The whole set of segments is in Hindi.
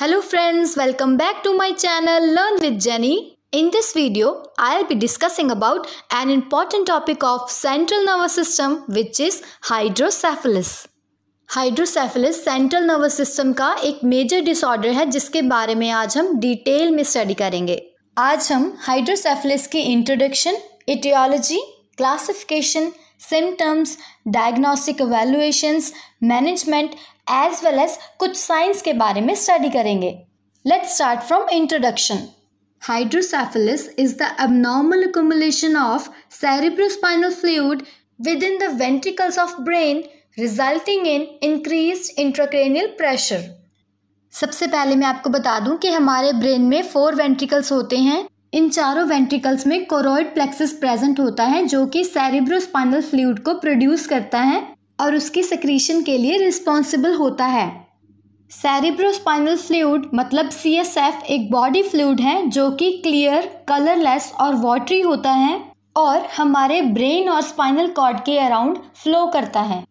Hello friends, welcome back to my channel Learn with Jenny. In this video, I'll be discussing about an important topic of central nervous system which is hydrocephalus. Hydrocephalus central nervous system का एक मेजर डिसऑर्डर है जिसके बारे में आज हम डिटेल में स्टडी करेंगे आज हम हाइड्रोसेफिलिस की introduction etiology classification symptoms diagnostic valuations management as well as कुछ साइंस के बारे में स्टडी करेंगे let's start from introduction hydrocephalus is the abnormal accumulation of cerebrospinal fluid within the ventricles of brain resulting in increase intracranial pressure सबसे पहले मैं आपको बता दूं कि हमारे ब्रेन में फोर वेंट्रिकल्स होते हैं इन चारों वेंट्रिकल्स में कोरोइड प्लेक्सस प्रेजेंट होता है जो कि सेरिब्रोस्पाइनल फ्लूड को प्रोड्यूस करता है और उसकी सक्रीशन के लिए रिस्पॉन्सिबल होता है सेरिब्रोस्पाइनल फ्लूड मतलब सी एस एफ एक बॉडी फ्लूड है जो कि क्लियर कलरलेस और वाटरी होता है और हमारे ब्रेन और स्पाइनल कॉर्ड के अराउंड फ्लो करता है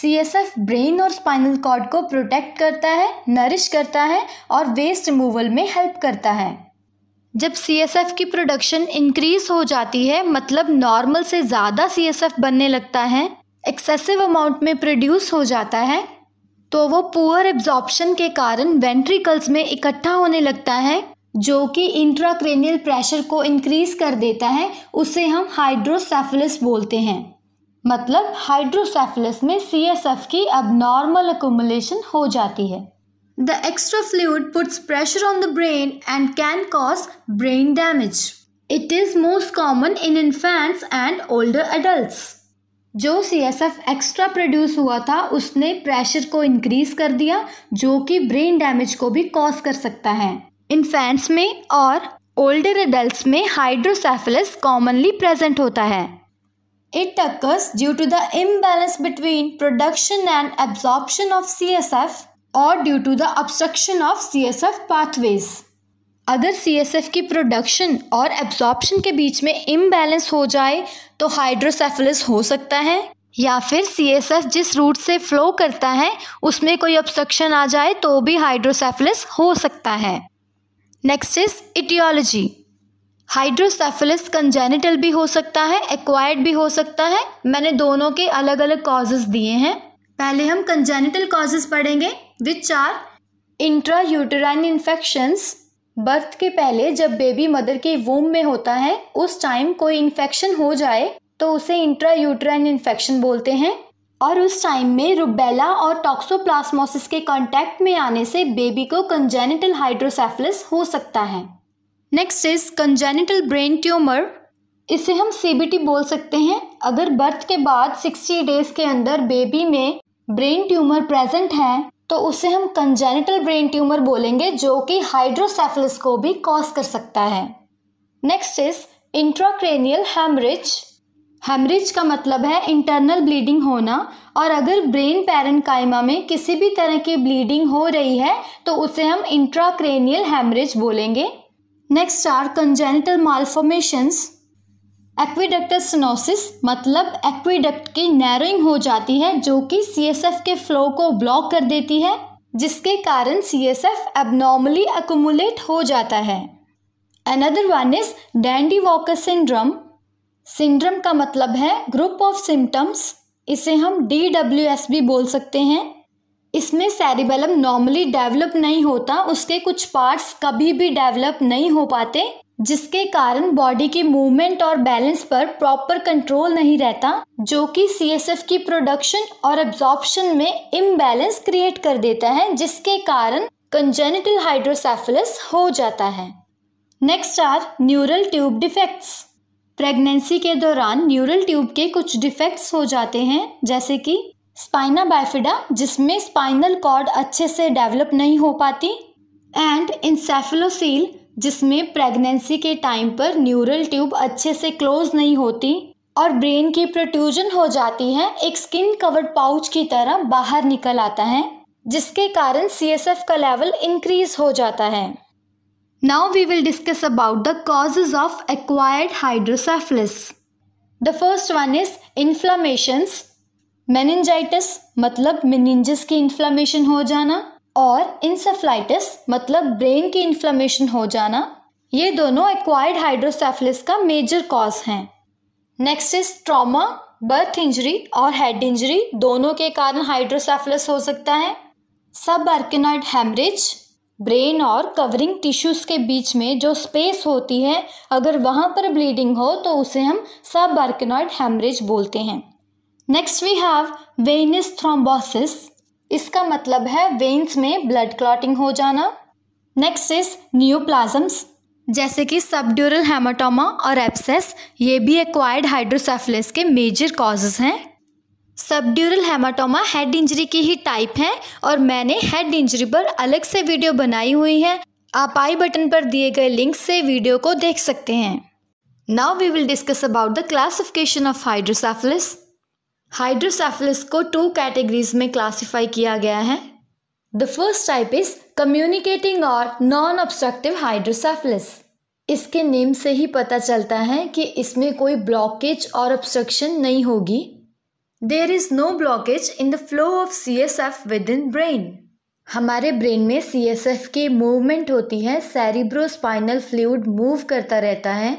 सी एस एफ ब्रेन और स्पाइनल कॉर्ड को प्रोटेक्ट करता है नरिश करता है और वेस्ट रिमूवल में हेल्प करता है जब सी की प्रोडक्शन इंक्रीज हो जाती है मतलब नॉर्मल से ज़्यादा सी बनने लगता है एक्सेसिव अमाउंट में प्रोड्यूस हो जाता है तो वो पुअर एब्जॉर्प्शन के कारण वेंट्रिकल्स में इकट्ठा होने लगता है जो कि इंट्राक्रेनियल प्रेशर को इंक्रीज कर देता है उसे हम हाइड्रोसेफलिस बोलते हैं मतलब हाइड्रोसेफलिस में सी की अब नॉर्मल एकूमुलेशन हो जाती है The extra fluid puts pressure on the brain and can cause brain damage. It is most common in infants and older adults. जो C S F extra produce हुआ था उसने प्रेशर को इंक्रीज कर दिया जो कि ब्रेन डैमेज को भी कॉज कर सकता है इन्फेंट्स में और ओल्डर एडल्ट में हाइड्रोसेफलिस कॉमनली प्रेजेंट होता है it occurs due to the imbalance between production and absorption of C S F और due to the to of C S F pathways अगर सी एस एफ की प्रोडक्शन और एब्जॉर्प्शन के बीच में इम्बैलेंस हो जाए तो हाइड्रोसेफलिस हो सकता है या फिर सी एस एफ जिस रूट से फ्लो करता है उसमें कोई ऑब्स्ट्रक्शन आ जाए तो भी हाइड्रोसेफलिस हो सकता है next is etiology hydrocephalus congenital भी हो सकता है एक्वायर्ड भी हो सकता है मैंने दोनों के अलग अलग कॉजेज दिए हैं पहले हम कंजेनिटल कॉजेज पढ़ेंगे which are intra uterine infections birth के पहले जब बेबी मदर के वोम में होता है उस टाइम कोई इन्फेक्शन हो जाए तो उसे इंट्रा यूटराइन इन्फेक्शन बोलते हैं और उस टाइम में रुबेला और टॉक्सोप्लास्मोसिस के कांटेक्ट में आने से बेबी को कंजेनिटल हाइड्रोसेफलिस हो सकता है next is congenital brain tumour इसे हम सीबीटी बोल सकते हैं अगर बर्थ के बाद 60 डेज के अंदर बेबी में ब्रेन ट्यूमर प्रेजेंट है तो उसे हम कंजेनिटल ब्रेन ट्यूमर बोलेंगे जो कि हाइड्रोसेफलिस को भी कॉज कर सकता है next is intracranial haemorrhage haemorrhage का मतलब है इंटरनल ब्लीडिंग होना और अगर ब्रेन पैरन कायमा में किसी भी तरह की ब्लीडिंग हो रही है तो उसे हम इंट्राक्रेनियल हैमरेज बोलेंगे next are congenital malformations aqueductal stenosis मतलब एक्विडक्ट की नैरोइंग हो जाती है जो कि सीएसएफ के फ्लो को ब्लॉक कर देती है जिसके कारण सीएसएफ एबनॉर्मली अकुमुलेट हो जाता है another one is Dandy Walker syndrome syndrome का मतलब है ग्रुप ऑफ सिम्टम्स इसे हम डी डब्ल्यू एस भी बोल सकते हैं इसमें सेरिबेलम नॉर्मली डेवलप नहीं होता उसके कुछ पार्ट्स कभी भी डेवलप नहीं हो पाते जिसके कारण बॉडी की मूवमेंट और बैलेंस पर प्रॉपर कंट्रोल नहीं रहता जो कि सीएसएफ की प्रोडक्शन और एब्जॉर्प्शन में इम्बैलेंस क्रिएट कर देता है जिसके कारण कंजेनिटल हाइड्रोसेफलिस हो जाता है next are neural tube defects pregnancy के दौरान न्यूरल ट्यूब के कुछ डिफेक्ट्स हो जाते हैं जैसे कि स्पाइना बाइफिडा जिसमें स्पाइनल कॉर्ड अच्छे से डेवलप नहीं हो पाती एंड इंसेफलोसील जिसमें प्रेगनेंसी के टाइम पर न्यूरल ट्यूब अच्छे से क्लोज नहीं होती और ब्रेन की प्रोट्यूजन हो जाती है एक स्किन कवर्ड पाउच की तरह बाहर निकल आता है जिसके कारण सी एस एफ का लेवल इंक्रीज हो जाता है now we will discuss about the causes of acquired hydrocephalus the first one is inflammations meningitis मतलब मेनिंजिस की इन्फ्लामेशन हो जाना और इंसेफ्लाइटिस मतलब ब्रेन की इन्फ्लामेशन हो जाना ये दोनों एक्वायर्ड हाइड्रोसेफलिस का मेजर कॉज हैं next is trauma birth injury और हेड इंजरी दोनों के कारण हाइड्रोसेफलिस हो सकता है सब अर्किनॉइड हेमरेज ब्रेन और कवरिंग टिश्यूज़ के बीच में जो स्पेस होती है अगर वहाँ पर ब्लीडिंग हो तो उसे हम सब अर्किनॉइड हेमरेज बोलते हैं next we have venous thrombosis इसका मतलब है वेन्स में ब्लड क्लॉटिंग हो जाना नेक्स्ट इज न्यूप्लाजम्स जैसे कि सबड्यूरल हेमाटोमा और एप्सेस ये भी एक्वायर्ड हाइड्रोसेफलिस के मेजर कॉजेज हैं सबड्यूरल हेमाटोमा हेड इंजरी की ही टाइप है और मैंने हेड इंजरी पर अलग से वीडियो बनाई हुई है आप आई बटन पर दिए गए लिंक से वीडियो को देख सकते हैं now we will discuss about the classification of hydrocephalus hydrocephalus को टू कैटेगरीज में क्लासिफाई किया गया है the first type is communicating और नॉन ऑब्स्ट्रक्टिव हाइड्रोसेफलिस इसके नेम से ही पता चलता है कि इसमें कोई ब्लॉकेज और ऑब्स्ट्रक्शन नहीं होगी there is no blockage in the flow of C S F within brain हमारे ब्रेन में सी एस एफ की मूवमेंट होती है सेरिब्रोस्पाइनल स्पाइनल फ्लूड मूव करता रहता है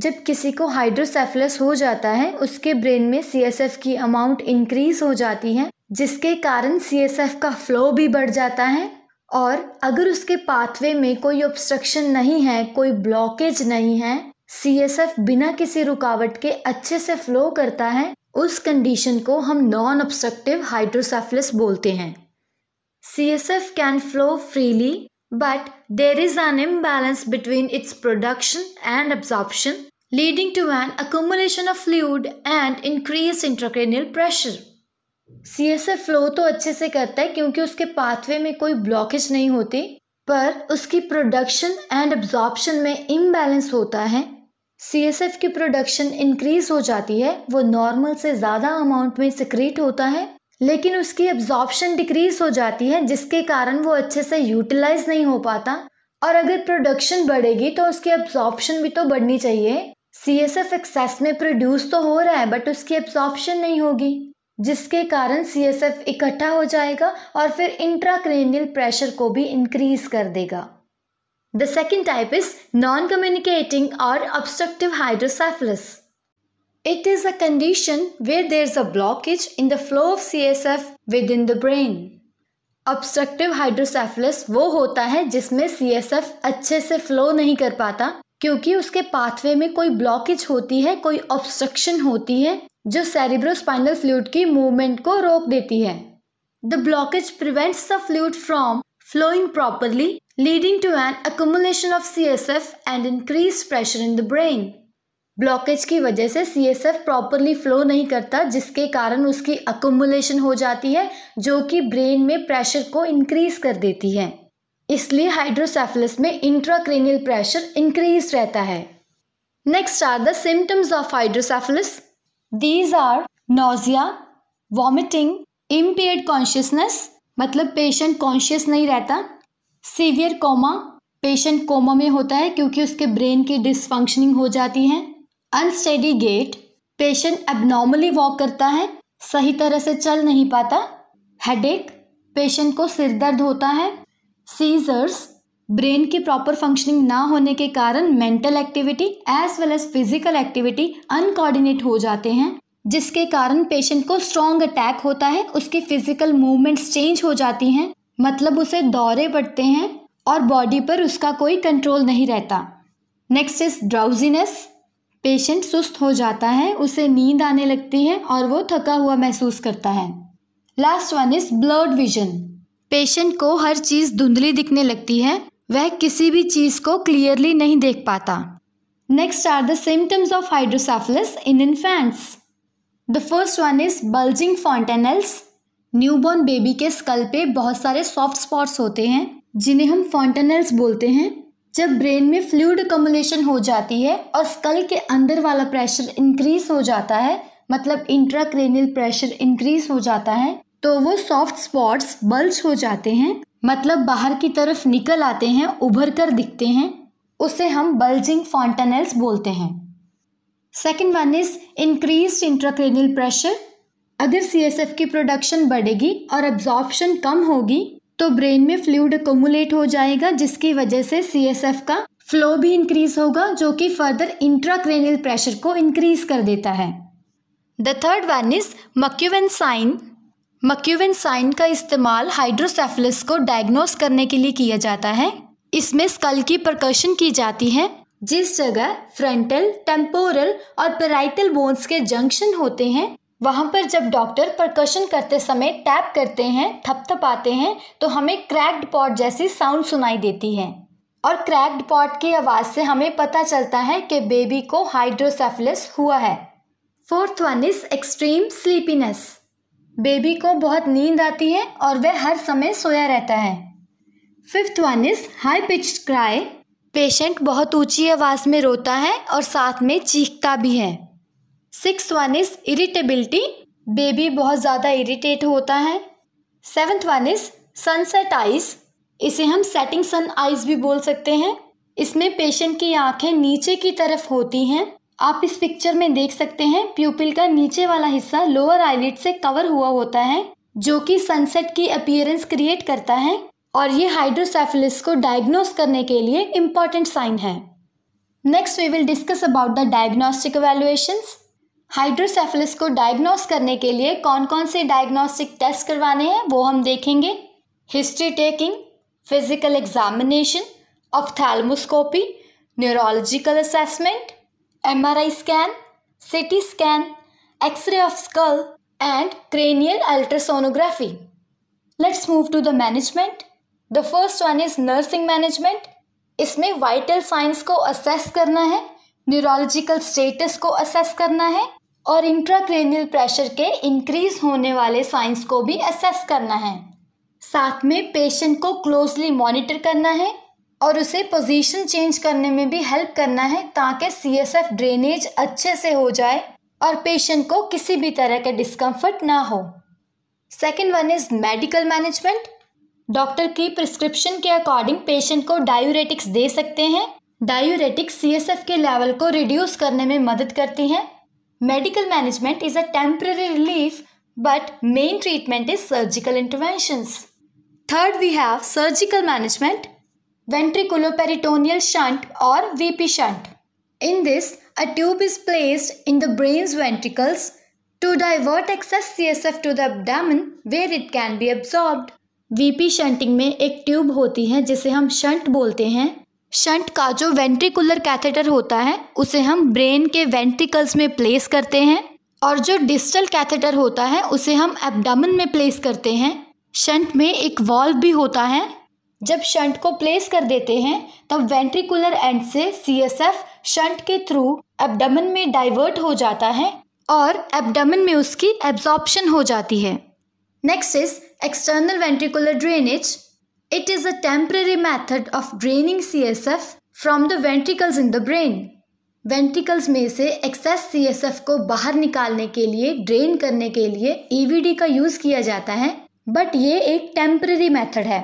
जब किसी को हाइड्रोसेफलस हो जाता है उसके ब्रेन में सी की अमाउंट इंक्रीज हो जाती है जिसके कारण सी का फ्लो भी बढ़ जाता है और अगर उसके पाथवे में कोई ऑब्स्ट्रक्शन नहीं है कोई ब्लॉकेज नहीं है सी बिना किसी रुकावट के अच्छे से फ्लो करता है उस कंडीशन को हम नॉन ऑब्स्ट्रक्टिव हाइड्रोसेफलस बोलते हैं C S F can flow freely but there is an imbalance between its production and absorption, leading to an accumulation of fluid and increased intracranial pressure. C S F flow तो अच्छे से करता है क्योंकि उसके पाथवे में कोई ब्लॉकेज नहीं होती पर उसकी प्रोडक्शन एंड एब्जॉर्प्शन में इम्बैलेंस होता है सी एस एफ की प्रोडक्शन इंक्रीज हो जाती है वो नॉर्मल से ज़्यादा अमाउंट में सिक्रीट होता है लेकिन उसकी एब्जॉर्प्शन डिक्रीज हो जाती है जिसके कारण वो अच्छे से यूटिलाइज नहीं हो पाता और अगर प्रोडक्शन बढ़ेगी तो उसकी एब्जॉर्प्शन भी तो बढ़नी चाहिए सी एस एफ एक्सेस में प्रोड्यूस तो हो रहा है बट उसकी एब्जॉर्प्शन नहीं होगी जिसके कारण सी एस एफ इकट्ठा हो जाएगा और फिर इंट्राक्रेनियल प्रेशर को भी इंक्रीज कर देगा the second type is non communicating और obstructive hydrocephalus it is a condition is there is a blockage in the flow of C S F within the brain Obstructive hydrocephalus वो होता है जिसमें सी एस एफ अच्छे से फ्लो नहीं कर पाता क्योंकि उसके पाथवे में कोई ब्लॉकेज होती है कोई ऑब्स्ट्रक्शन होती है जो सेरिब्रोस्पाइनल फ्लूड की मूवमेंट को रोक देती है the blockage prevents the fluid from flowing properly leading to an accumulation of C S F and increase pressure in the brain blockage की वजह से C S F properly flow नहीं करता जिसके कारण उसकी अकोमुलेशन हो जाती है जो कि ब्रेन में प्रेशर को इंक्रीज कर देती है इसलिए हाइड्रोसेफलस में इंट्राक्रेनियल प्रेशर इंक्रीज रहता है next are the symptoms of hydrocephalus these are nausea vomiting impaired consciousness मतलब पेशेंट कॉन्शियस नहीं रहता सीवियर कोमा पेशेंट कोमा में होता है क्योंकि उसके ब्रेन की डिसफंक्शनिंग हो जाती है unsteady gait patient abnormally walk करता है सही तरह से चल नहीं पाता हेडेक पेशेंट को सिर दर्द होता है सीजर्स ब्रेन की प्रॉपर फंक्शनिंग ना होने के कारण mental activity as well as physical activity uncoordinated हो जाते हैं जिसके कारण पेशेंट को स्ट्रॉन्ग अटैक होता है उसकी फिजिकल मूवमेंट्स चेंज हो जाती हैं मतलब उसे दौरे पड़ते हैं और बॉडी पर उसका कोई कंट्रोल नहीं रहता नेक्स्ट इज ड्राउजीनेस पेशेंट सुस्त हो जाता है उसे नींद आने लगती है और वो थका हुआ महसूस करता है last one is blurred vision patient को हर चीज़ धुंधली दिखने लगती है वह किसी भी चीज़ को क्लियरली नहीं देख पाता next are the symptoms of hydrocephalus in infants the first one is bulging fontanelles newborn baby के स्कल पे बहुत सारे सॉफ्ट स्पॉट्स होते हैं जिन्हें हम फॉन्टेनल्स बोलते हैं जब ब्रेन में फ्लूड कमुलेशन हो जाती है और स्कल के अंदर वाला प्रेशर इंक्रीज हो जाता है मतलब इंट्राक्रेनियल प्रेशर इंक्रीज हो जाता है तो वो सॉफ्ट स्पॉट्स बल्ज हो जाते हैं मतलब बाहर की तरफ निकल आते हैं उभर कर दिखते हैं उसे हम बल्जिंग फॉन्टेनल्स बोलते हैं second one is increase intracranial pressure अगर सी की प्रोडक्शन बढ़ेगी और एब्जॉर्प्शन कम होगी तो ब्रेन में फ्लूड कोमुलेट हो जाएगा जिसकी वजह से सी का फ्लो भी इंक्रीज होगा जो कि फर्दर इंट्राक्रेनियल प्रेशर को इंक्रीज कर देता है the third one is Macewen sign Macewen sign का इस्तेमाल हाइड्रोसेफलिस को डायग्नोस करने के लिए किया जाता है इसमें स्कल की प्रकर्शन की जाती है जिस जगह फ्रंटल टेम्पोरल और पेराइटल बोन्स के जंक्शन होते हैं वहाँ पर जब डॉक्टर प्रकर्शन करते समय टैप करते हैं थपथपाते हैं तो हमें क्रैक्ड पॉट जैसी साउंड सुनाई देती है और क्रैक्ड पॉट की आवाज़ से हमें पता चलता है कि बेबी को हाइड्रोसेफलिस हुआ है fourth one is extreme sleepiness baby को बहुत नींद आती है और वह हर समय सोया रहता है fifth one is high pitch cry patient बहुत ऊंची आवाज़ में रोता है और साथ में चीखता भी है six one is irritability baby बहुत ज़्यादा इरिटेट होता है seventh one is sunset eyes इसे हम सेटिंग सन आइज़ भी बोल सकते हैं इसमें पेशेंट की आंखें नीचे की तरफ होती हैं आप इस पिक्चर में देख सकते हैं प्यूपिल का नीचे वाला हिस्सा लोअर आईलिड से कवर हुआ होता है जो कि सनसेट की अपियरेंस क्रिएट करता है और ये हाइड्रोसेफिलिस को डायग्नोस करने के लिए इम्पॉर्टेंट साइन है next we will discuss about the diagnostic evaluations hydrocephalus को डायग्नोस करने के लिए कौन कौन से डायग्नोस्टिक टेस्ट करवाने हैं वो हम देखेंगे history taking physical examination ophthalmoscopy neurological assessment MRI scan CT scan X ray of skull and cranial ultrasonography let's move to the management the first one is nursing management इसमें वाइटल साइंस को असेस करना है न्यूरोलॉजिकल स्टेटस को असेस करना है और इंट्राक्रेनियल प्रेशर के इंक्रीज होने वाले साइंस को भी असेस करना है साथ में पेशेंट को क्लोजली मॉनिटर करना है और उसे पोजीशन चेंज करने में भी हेल्प करना है ताकि सी एस एफ ड्रेनेज अच्छे से हो जाए और पेशेंट को किसी भी तरह का डिस्कम्फर्ट ना हो second one is medical management doctor की प्रिस्क्रिप्शन के अकॉर्डिंग पेशेंट को डायूरेटिक्स दे सकते हैं डायूरेटिक्स सी एस एफ के लेवल को रिड्यूस करने में मदद करती हैं Medical management is a temporary relief, but main treatment is surgical interventions. Third, we have surgical management, ventriculoperitoneal shunt or VP shunt. In this, a tube is placed in the brain's ventricles to divert excess CSF to the abdomen where it can be absorbed. VP shunting में एक ट्यूब होती है जिसे हम शंट बोलते हैं शंट का जो वेंट्रिकुलर कैथेटर होता है उसे हम ब्रेन के वेंट्रिकल्स में प्लेस करते हैं और जो डिस्टल कैथेटर होता है उसे हम एब्डामन में प्लेस करते हैं शंट में एक वॉल्व भी होता है जब शंट को प्लेस कर देते हैं तब वेंट्रिकुलर एंड से सी एस एफ शंट के थ्रू एब्डमन में डाइवर्ट हो जाता है और एब्डमन में उसकी एब्जॉर्प्शन हो जाती है next is external ventricular drainage It is a temporary method of draining CSF from the ventricles in the brain. Ventricles में से एक्सेस सीएसएफ को बाहर निकालने के लिए ड्रेन करने के लिए ईवीडी e का यूज किया जाता है बट ये एक टेम्पररी मेथड है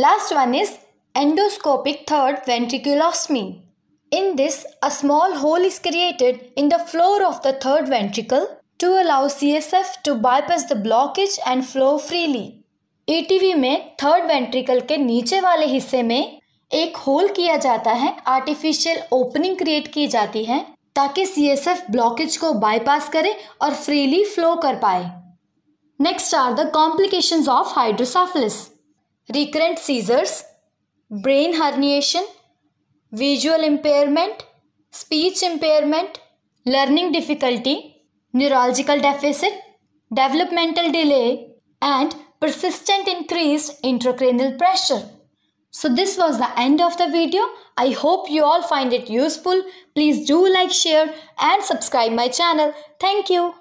last one is endoscopic third ventriculostomy in this a small hole is created in the floor of the third ventricle to allow CSF to bypass the blockage and flow freely ETV में थर्ड वेंट्रिकल के नीचे वाले हिस्से में एक होल किया जाता है आर्टिफिशियल ओपनिंग क्रिएट की जाती है ताकि सी एस एफ ब्लॉकेज को बाईपास करे और फ्रीली फ्लो कर पाए next are the complications of hydrocephalus recurrent seizures brain herniation visual impairment speech impairment learning difficulty neurological deficit developmental delay and persistent increased intracranial pressure. So this was the end of the video. I hope you all find it useful. Please do like, share and subscribe my channel. Thank you.